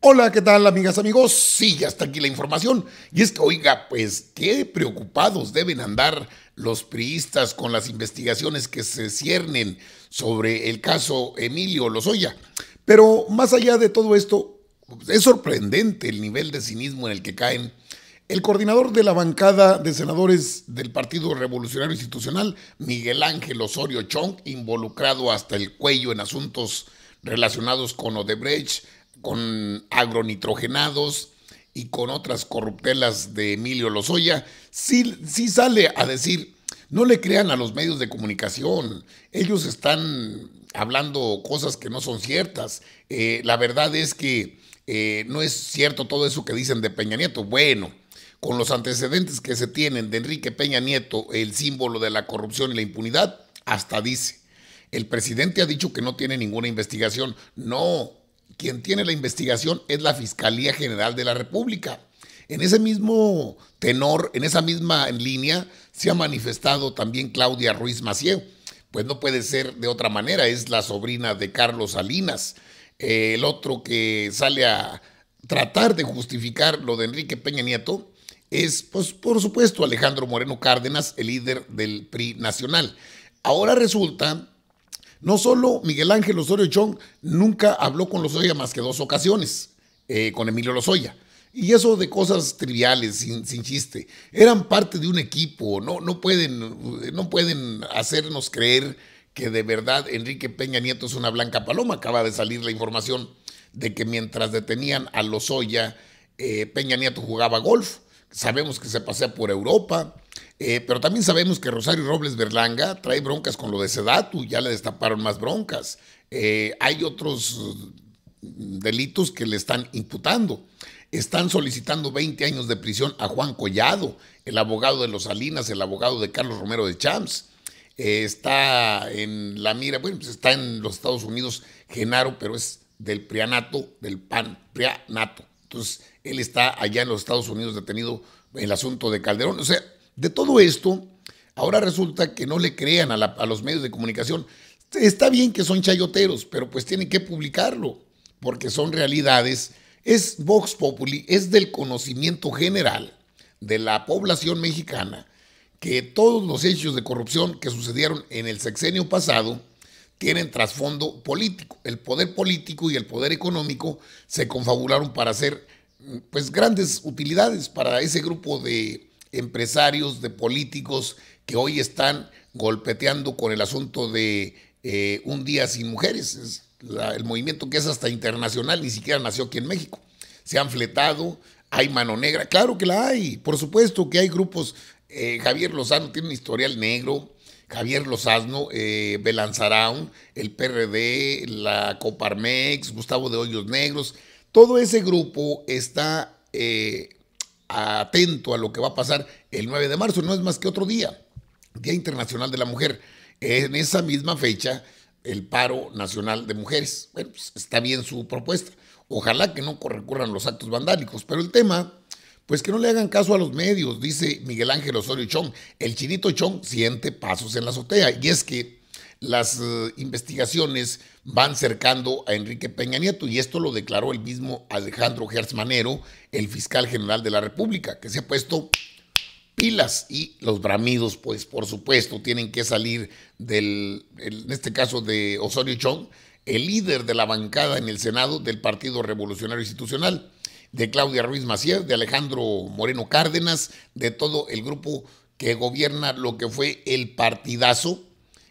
Hola, ¿qué tal amigas, amigos? Sí, ya está aquí la información. Y es que, oiga, pues qué preocupados deben andar los priistas con las investigaciones que se ciernen sobre el caso Emilio Lozoya. Pero más allá de todo esto, pues, es sorprendente el nivel de cinismo en el que caen. El coordinador de la bancada de senadores del Partido Revolucionario Institucional, Miguel Ángel Osorio Chong, involucrado hasta el cuello en asuntos relacionados con Odebrecht, con agronitrogenados y con otras corruptelas de Emilio Lozoya, sí, sí sale a decir, no le crean a los medios de comunicación, ellos están hablando cosas que no son ciertas. Eh, la verdad es que eh, no es cierto todo eso que dicen de Peña Nieto. Bueno, con los antecedentes que se tienen de Enrique Peña Nieto, el símbolo de la corrupción y la impunidad, hasta dice, el presidente ha dicho que no tiene ninguna investigación. No, quien tiene la investigación es la Fiscalía General de la República. En ese mismo tenor, en esa misma línea, se ha manifestado también Claudia Ruiz Maciel, Pues no puede ser de otra manera, es la sobrina de Carlos Salinas, eh, el otro que sale a tratar de justificar lo de Enrique Peña Nieto. Es, pues, por supuesto, Alejandro Moreno Cárdenas, el líder del PRI nacional. Ahora resulta no solo Miguel Ángel Osorio Chong nunca habló con Lozoya más que dos ocasiones, eh, con Emilio Lozoya. Y eso de cosas triviales, sin, chiste. Eran parte de un equipo, no, no, pueden, no pueden hacernos creer que de verdad Enrique Peña Nieto es una blanca paloma. Acaba de salir la información de que mientras detenían a Lozoya, eh, Peña Nieto jugaba golf. Sabemos que se pasea por Europa. Eh, pero también sabemos que Rosario Robles Berlanga trae broncas con lo de Sedatu, ya le destaparon más broncas. Eh, hay otros delitos que le están imputando. Están solicitando 20 años de prisión a Juan Collado, el abogado de los Salinas, el abogado de Carlos Romero de Champs. Eh, está en la mira, bueno, pues está en los Estados Unidos Genaro, pero es del prianato, del pan, prianato. Entonces, él está allá en los Estados Unidos detenido en el asunto de Calderón. O sea, de todo esto, ahora resulta que no le crean a, los medios de comunicación. Está bien que son chayoteros, pero pues tienen que publicarlo, porque son realidades. Es Vox Populi, es del conocimiento general de la población mexicana que todos los hechos de corrupción que sucedieron en el sexenio pasado tienen trasfondo político. El poder político y el poder económico se confabularon para hacer pues grandes utilidades para ese grupo de empresarios, de políticos que hoy están golpeteando con el asunto de eh, un día sin mujeres. el movimiento que es hasta internacional, ni siquiera nació aquí en México. Se han fletado, hay mano negra, claro que la hay, por supuesto que hay grupos. Eh, Javier Lozano tiene un historial negro, Javier Lozano, eh, Belanzarán, el PRD, la Coparmex, Gustavo de Hoyos Negros. Todo ese grupo está eh, atento a lo que va a pasar el 9 de marzo, no es más que otro día, Día Internacional de la Mujer. En esa misma fecha, el paro nacional de mujeres. Bueno, pues, está bien su propuesta. Ojalá que no recurran los actos vandálicos, pero el tema, pues que no le hagan caso a los medios, dice Miguel Ángel Osorio Chong. El chinito Chong siente pasos en la azotea, y es que las eh, investigaciones van cercando a Enrique Peña Nieto y esto lo declaró el mismo Alejandro Gersmanero, el fiscal general de la República, que se ha puesto pilas y los bramidos, pues por supuesto, tienen que salir del, en este caso de Osorio Chong, el líder de la bancada en el Senado del Partido Revolucionario Institucional, de Claudia Ruiz Macier, de Alejandro Moreno Cárdenas, de todo el grupo que gobierna lo que fue el partidazo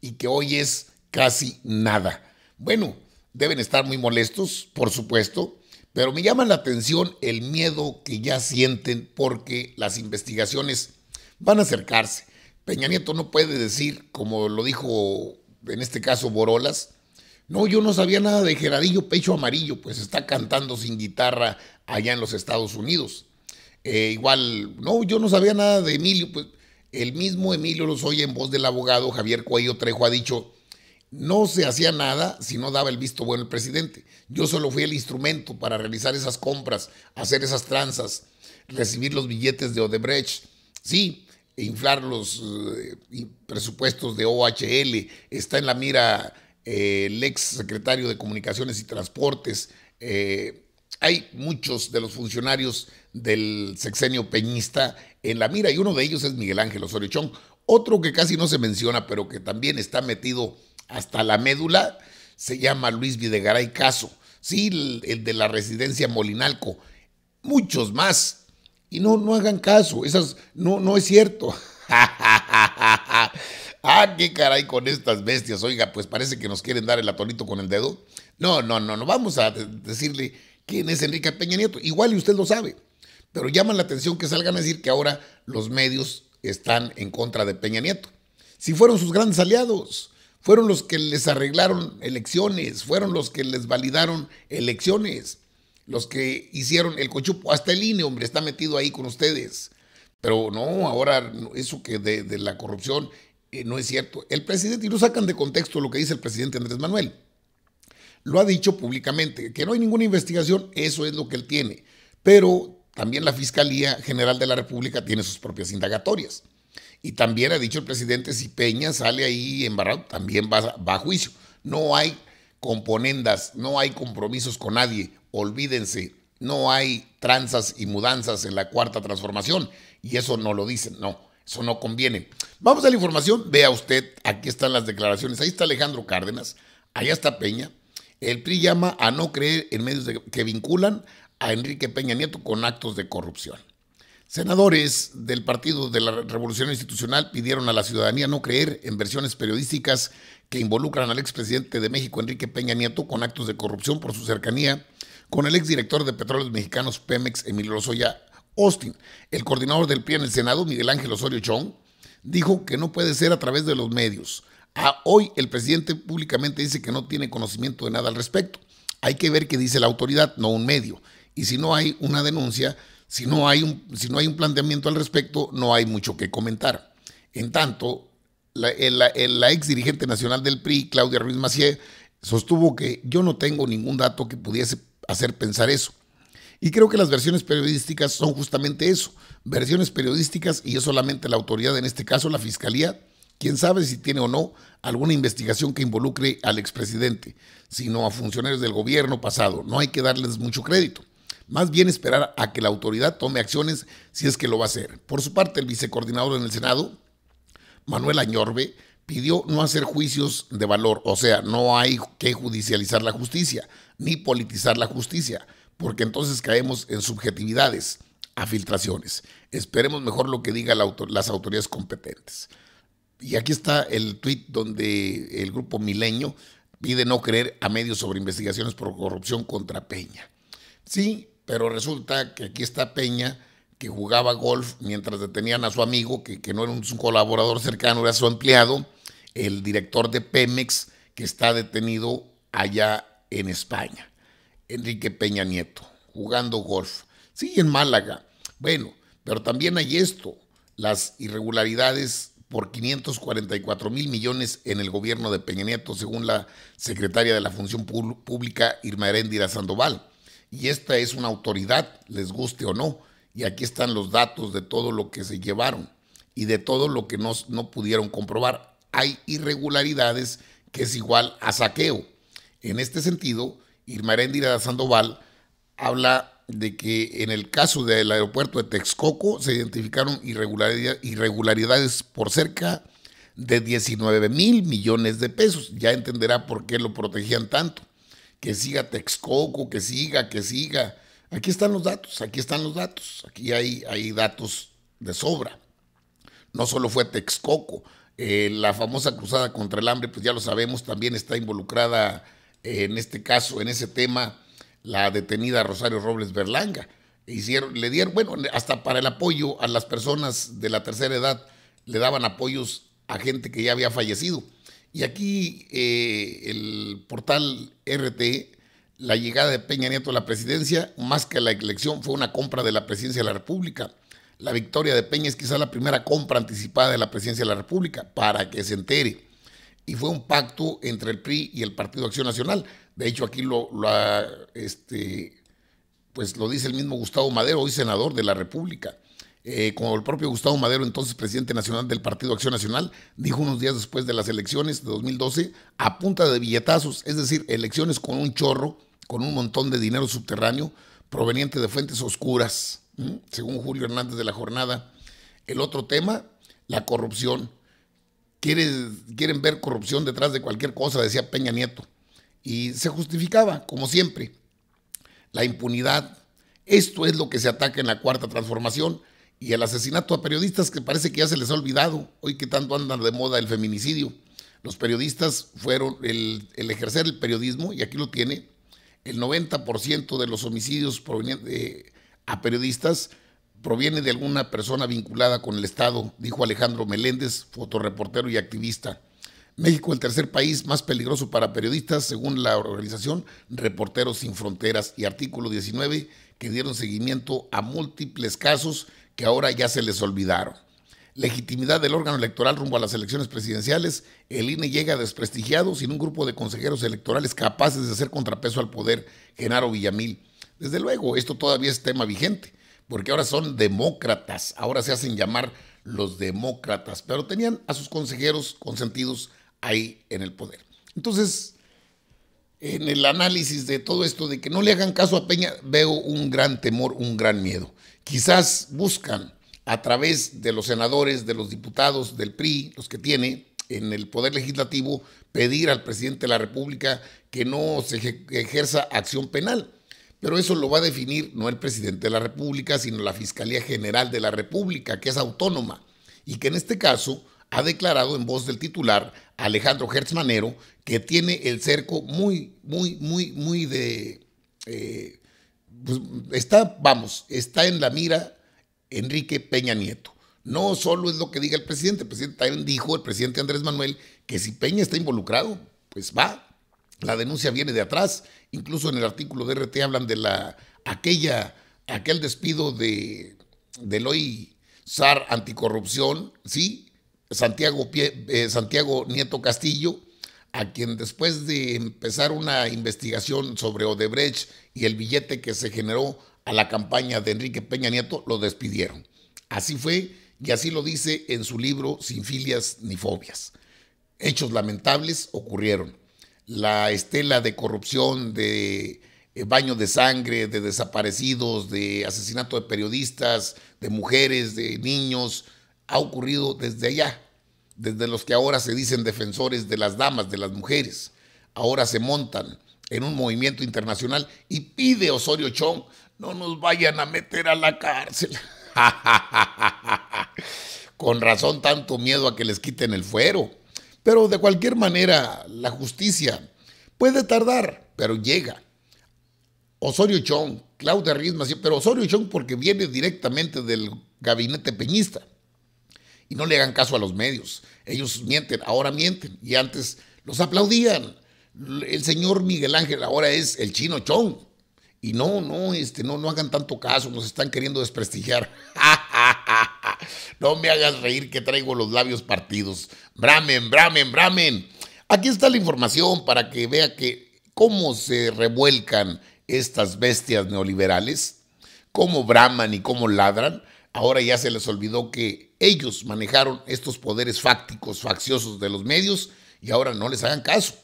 y que hoy es casi nada. Bueno, deben estar muy molestos, por supuesto, pero me llama la atención el miedo que ya sienten porque las investigaciones van a acercarse. Peña Nieto no puede decir, como lo dijo en este caso Borolas, no, yo no sabía nada de Geradillo Pecho Amarillo, pues está cantando sin guitarra allá en los Estados Unidos. Eh, igual, no, yo no sabía nada de Emilio, pues el mismo Emilio oye en voz del abogado Javier Cuello Trejo, ha dicho, no se hacía nada si no daba el visto bueno el presidente. Yo solo fui el instrumento para realizar esas compras, hacer esas tranzas, recibir los billetes de Odebrecht, sí, e inflar los eh, presupuestos de OHL. Está en la mira eh, el ex secretario de Comunicaciones y Transportes. Eh, hay muchos de los funcionarios del sexenio peñista en la mira y uno de ellos es Miguel Ángel Osorio Chong. Otro que casi no se menciona, pero que también está metido hasta la médula, se llama Luis Videgaray Caso. Sí, el de la residencia Molinalco. Muchos más. Y no, no hagan caso, esas no, no es cierto. ah, qué caray con estas bestias. Oiga, pues parece que nos quieren dar el atolito con el dedo. No, no, no, no. Vamos a decirle quién es Enrique Peña Nieto. Igual y usted lo sabe. Pero llama la atención que salgan a decir que ahora los medios están en contra de Peña Nieto. Si fueron sus grandes aliados, fueron los que les arreglaron elecciones, fueron los que les validaron elecciones, los que hicieron el cochupo. Hasta el INE, hombre, está metido ahí con ustedes. Pero no, ahora eso que de, la corrupción eh, no es cierto. El presidente, y lo sacan de contexto lo que dice el presidente Andrés Manuel, lo ha dicho públicamente, que no hay ninguna investigación, eso es lo que él tiene. Pero también la Fiscalía General de la República tiene sus propias indagatorias. Y también ha dicho el presidente, si Peña sale ahí embarrado, también va, a juicio. No hay componendas, no hay compromisos con nadie. Olvídense, no hay tranzas y mudanzas en la cuarta transformación. Y eso no lo dicen, no, eso no conviene. Vamos a la información, vea usted, aquí están las declaraciones. Ahí está Alejandro Cárdenas, allá está Peña. El PRI llama a no creer en medios que vinculan a Enrique Peña Nieto con actos de corrupción. Senadores del Partido de la Revolución Institucional pidieron a la ciudadanía no creer en versiones periodísticas que involucran al expresidente de México, Enrique Peña Nieto, con actos de corrupción por su cercanía con el exdirector de Petróleos Mexicanos, Pemex, Emilio Lozoya Austin. El coordinador del PRI en el Senado, Miguel Ángel Osorio Chong, dijo que no puede ser a través de los medios. A ah, hoy el presidente públicamente dice que no tiene conocimiento de nada al respecto. Hay que ver qué dice la autoridad, no un medio y si no hay una denuncia, si no hay un, si no hay un planteamiento al respecto, no hay mucho que comentar. En tanto, la, eh, eh, ex dirigente nacional del PRI, Claudia Ruiz macier sostuvo que yo no tengo ningún dato que pudiese hacer pensar eso. Y creo que las versiones periodísticas son justamente eso, versiones periodísticas y es solamente la autoridad, en este caso la Fiscalía, quien sabe si tiene o no alguna investigación que involucre al expresidente, sino a funcionarios del gobierno pasado. No hay que darles mucho crédito más bien esperar a que la autoridad tome acciones si es que lo va a hacer. Por su parte, el vicecoordinador en el Senado, Manuel Añorbe, pidió no hacer juicios de valor, o sea, no hay que judicializar la justicia, ni politizar la justicia, porque entonces caemos en subjetividades, a filtraciones. Esperemos mejor lo que digan las autoridades competentes. Y aquí está el tweet donde el grupo Mileño pide no creer a medios sobre investigaciones por corrupción contra Peña. Sí, pero resulta que aquí está Peña, que jugaba golf mientras detenían a su amigo, que, no era un, colaborador cercano, era su empleado, el director de Pemex, que está detenido allá en España, Enrique Peña Nieto, jugando golf. Sí, en Málaga. Bueno, pero también hay esto, las irregularidades por 544 mil millones en el gobierno de Peña Nieto, según la secretaria de la Función Pública, Irma Heréndira Sandoval y esta es una autoridad, les guste o no. Y aquí están los datos de todo lo que se llevaron y de todo lo que no, no pudieron comprobar. Hay irregularidades que es igual a saqueo. En este sentido, Irma Herendira Sandoval habla de que en el caso del aeropuerto de Texcoco se identificaron irregularidades por cerca de 19 mil millones de pesos. Ya entenderá por qué lo protegían tanto que siga Texcoco, que siga, que siga. Aquí están los datos, aquí están los datos, aquí hay, hay datos de sobra. No solo fue Texcoco, eh, la famosa cruzada contra el hambre, pues ya lo sabemos, también está involucrada eh, en este caso, en ese tema, la detenida Rosario Robles Berlanga. Hicieron, le dieron, bueno, hasta para el apoyo a las personas de la tercera edad, le daban apoyos a gente que ya había fallecido. Y aquí eh, el portal RT, la llegada de Peña Nieto a la presidencia, más que la elección, fue una compra de la presidencia de la República. La victoria de Peña es quizá la primera compra anticipada de la presidencia de la República, para que se entere. Y fue un pacto entre el PRI y el Partido Acción Nacional. De hecho, aquí lo, lo este, pues lo dice el mismo Gustavo Madero, hoy senador de la República. Eh, como el propio Gustavo Madero, entonces presidente nacional del Partido Acción Nacional, dijo unos días después de las elecciones de 2012, a punta de billetazos, es decir, elecciones con un chorro, con un montón de dinero subterráneo proveniente de fuentes oscuras, según Julio Hernández de la Jornada. El otro tema, la corrupción. quieren ver corrupción detrás de cualquier cosa, decía Peña Nieto. Y se justificaba, como siempre, la impunidad. Esto es lo que se ataca en la cuarta transformación y el asesinato a periodistas que parece que ya se les ha olvidado, hoy que tanto andan de moda el feminicidio. Los periodistas fueron, el, ejercer el periodismo, y aquí lo tiene, el 90% de los homicidios a periodistas proviene de alguna persona vinculada con el Estado, dijo Alejandro Meléndez, fotoreportero y activista. México, el tercer país más peligroso para periodistas, según la organización Reporteros Sin Fronteras y artículo 19, que dieron seguimiento a múltiples casos que ahora ya se les olvidaron. Legitimidad del órgano electoral rumbo a las elecciones presidenciales, el INE llega desprestigiado sin un grupo de consejeros electorales capaces de hacer contrapeso al poder, Genaro Villamil. Desde luego, esto todavía es tema vigente, porque ahora son demócratas, ahora se hacen llamar los demócratas, pero tenían a sus consejeros consentidos ahí en el poder. Entonces, en el análisis de todo esto, de que no le hagan caso a Peña, veo un gran temor, un gran miedo quizás buscan a través de los senadores, de los diputados del PRI, los que tiene en el Poder Legislativo, pedir al presidente de la República que no se ejerza acción penal. Pero eso lo va a definir no el presidente de la República, sino la Fiscalía General de la República, que es autónoma y que en este caso ha declarado en voz del titular Alejandro Hertzmanero que tiene el cerco muy, muy, muy, muy de eh, pues está, vamos, está en la mira Enrique Peña Nieto. No solo es lo que diga el presidente, el presidente también dijo, el presidente Andrés Manuel, que si Peña está involucrado, pues va. La denuncia viene de atrás. Incluso en el artículo de RT hablan de la aquella, aquel despido de del hoy SAR anticorrupción, ¿sí? Santiago, eh, Santiago Nieto Castillo, a quien después de empezar una investigación sobre Odebrecht y el billete que se generó a la campaña de Enrique Peña Nieto, lo despidieron. Así fue y así lo dice en su libro Sin filias ni fobias. Hechos lamentables ocurrieron. La estela de corrupción, de eh, baño de sangre, de desaparecidos, de asesinato de periodistas, de mujeres, de niños, ha ocurrido desde allá, desde los que ahora se dicen defensores de las damas, de las mujeres, ahora se montan en un movimiento internacional y pide Osorio Chong, no nos vayan a meter a la cárcel. Con razón tanto miedo a que les quiten el fuero. Pero de cualquier manera, la justicia puede tardar, pero llega. Osorio Chong, Claudia Risma, pero Osorio Chong porque viene directamente del gabinete peñista y no le hagan caso a los medios. Ellos mienten, ahora mienten y antes los aplaudían. El señor Miguel Ángel ahora es el chino chong. Y no, no, este, no, hagan tanto caso, nos están queriendo desprestigiar. no me hagas reír que traigo los labios partidos. Bramen, bramen, bramen. Aquí está la información para que vea que cómo se revuelcan estas bestias neoliberales, cómo braman y cómo ladran. Ahora ya se les olvidó que ellos manejaron estos poderes fácticos, facciosos de los medios y ahora no les hagan caso.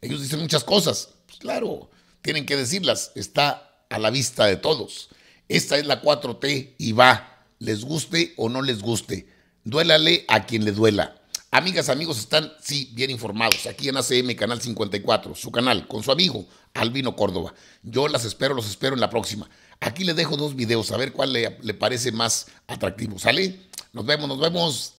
Ellos dicen muchas cosas. Pues claro, tienen que decirlas. Está a la vista de todos. Esta es la 4T y va, les guste o no les guste. Duélale a quien le duela. Amigas, amigos, están, sí, bien informados. Aquí en ACM, Canal 54, su canal, con su amigo Albino Córdoba. Yo las espero, los espero en la próxima. Aquí les dejo dos videos, a ver cuál le, le parece más atractivo. ¿Sale? Nos vemos, nos vemos.